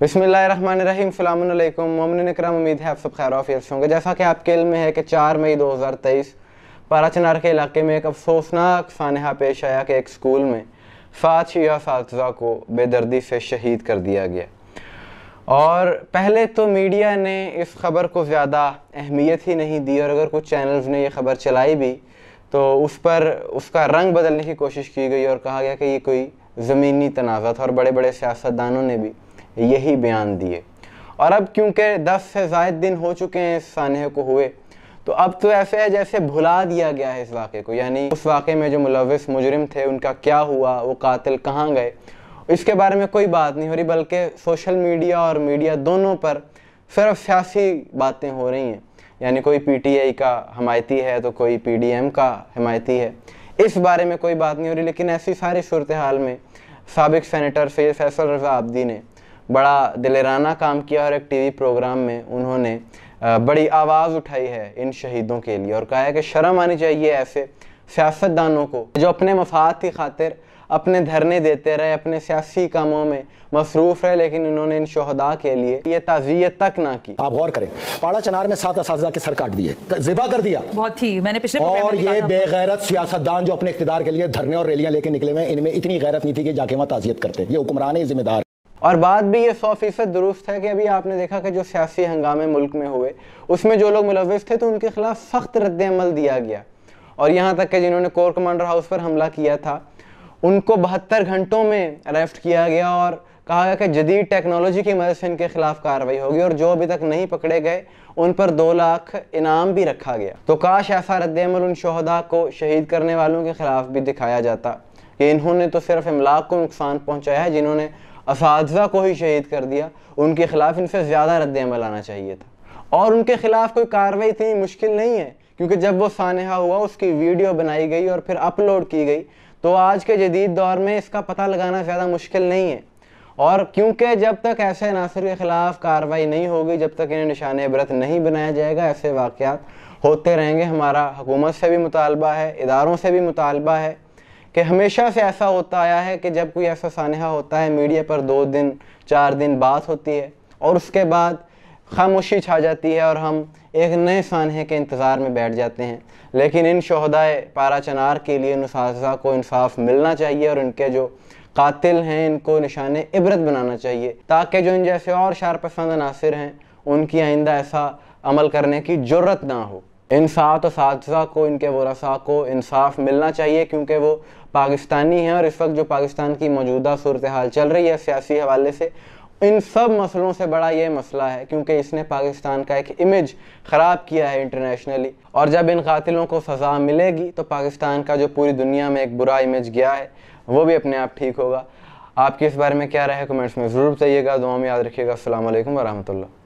बसमीम ममिन कराम उम्मीद है आप सब खैर ऑफियर्स होंगे जैसा कि आपके इल्म में है कि 4 मई 2023 पाराचनार के इलाके में एक अफसोसनाक सानहा पेश आया कि एक स्कूल में सात शिया सातजा को बेदर्दी से शहीद कर दिया गया और पहले तो मीडिया ने इस खबर को ज़्यादा अहमियत ही नहीं दी और अगर कुछ चैनल्स ने यह खबर चलाई भी तो उस पर उसका रंग बदलने की कोशिश की गई और कहा गया कि ये कोई ज़मीनी तनाज़ा था और बड़े बड़े सियासतदानों ने भी यही बयान दिए और अब क्योंकि दस से ज़ायद दिन हो चुके हैं इस सानहे को हुए तो अब तो ऐसे है जैसे भुला दिया गया है इस वाक़े को यानी उस वाक़े में जो मुलविस मुजरिम थे उनका क्या हुआ वो कातिल कहाँ गए इसके बारे में कोई बात नहीं हो रही बल्कि सोशल मीडिया और मीडिया दोनों पर सिर्फ सियासी बातें हो रही हैं यानी कोई पीटीआई का हमायती है तो कोई पीडीएम का हमायती है इस बारे में कोई बात नहीं हो रही लेकिन ऐसी सारी सूरत हाल में सबक सैनिटर सैद फैसल रजा आबदी ने बड़ा दिलेराना काम किया और एक टीवी प्रोग्राम में उन्होंने बड़ी आवाज़ उठाई है इन शहीदों के लिए और कहा है कि शर्म आनी चाहिए ऐसे सियासतदानों को जो अपने मफाद की खातिर अपने धरने देते रहे अपने सियासी कामों में मसरूफ रहे लेकिन इन्होंने इन शहदा के लिए ये ताजियत तक ना की आप गौर करें पाड़ा चनार में सात के सर काट दिए जिबा कर दिया बहुत ही मैंने पिछले और ये बेगैरत सियासतदान जो अपने इकतदार के लिए धरने और रैलियां लेके निकले हुए इनमें इतनी गैरत नहीं थी कि जाके वहाँ ताजियत करते ये हुक्मरान ही जिम्मेदार और बात भी ये सौ फीसद दुरुस्त है कि अभी आपने देखा कि जो सियासी हंगामे मुल्क में हुए उसमें जो लोग मुलविस थे तो उनके खिलाफ सख्त रद्द अमल दिया गया और यहाँ तक कि जिन्होंने कोर कमांडर हाउस पर हमला किया था उनको बहत्तर घंटों में अरेस्ट किया गया और कहा गया कि जदीद टेक्नोलॉजी की मदद से इनके खिलाफ कार्रवाई होगी और जो अभी तक नहीं पकड़े गए उन पर दो लाख इनाम भी रखा गया तो काश ऐसा रद्दमल उन शहदा को शहीद करने वालों के खिलाफ भी दिखाया जाता कि इन्होंने तो सिर्फ इमलाक को नुकसान पहुंचाया है जिन्होंने इसातजा को ही शहीद कर दिया उनके ख़िलाफ़ इनसे ज़्यादा रद्द अमल आना चाहिए था और उनके ख़िलाफ़ कोई कार्रवाई इतनी मुश्किल नहीं है क्योंकि जब वो सानहा हुआ उसकी वीडियो बनाई गई और फिर अपलोड की गई तो आज के जदीद दौर में इसका पता लगाना ज़्यादा मुश्किल नहीं है और क्योंकि जब तक ऐसे अनासर के ख़िलाफ़ कार्रवाई नहीं होगी जब तक इन्हें निशान इबरत नहीं बनाया जाएगा ऐसे वाक़ होते रहेंगे हमारा हुकूमत से भी मुतालबा है इदारों से भी मुतालबा है कि हमेशा से ऐसा होता आया है कि जब कोई ऐसा सानहा होता है मीडिया पर दो दिन चार दिन बात होती है और उसके बाद खामोशी छा जाती है और हम एक नए सानहे के इंतज़ार में बैठ जाते हैं लेकिन इन शहदाय पारा चनार के लिए नसाजा को इंसाफ मिलना चाहिए और इनके जो कातिल हैं इनको निशान इबरत बनाना चाहिए ताकि जो इन जैसे और शारपसंद अनासर हैं उनकी आइंदा ऐसा अमल करने की ज़रूरत ना हो इंसाफ तो सादसा को इनके वसा को इंसाफ मिलना चाहिए क्योंकि वो पाकिस्तानी हैं और इस वक्त जो पाकिस्तान की मौजूदा सूरत हाल चल रही है सियासी हवाले से इन सब मसलों से बड़ा ये मसला है क्योंकि इसने पाकिस्तान का एक इमेज ख़राब किया है इंटरनेशनली और जब इन कातिलों को सज़ा मिलेगी तो पाकिस्तान का जो पूरी दुनिया में एक बुरा इमेज गया है वो भी अपने आप ठीक होगा आपके इस बारे में क्या राय है कमेंट्स में ज़रूर बताइएगा दुआ में याद रखिएगा असल वरहमल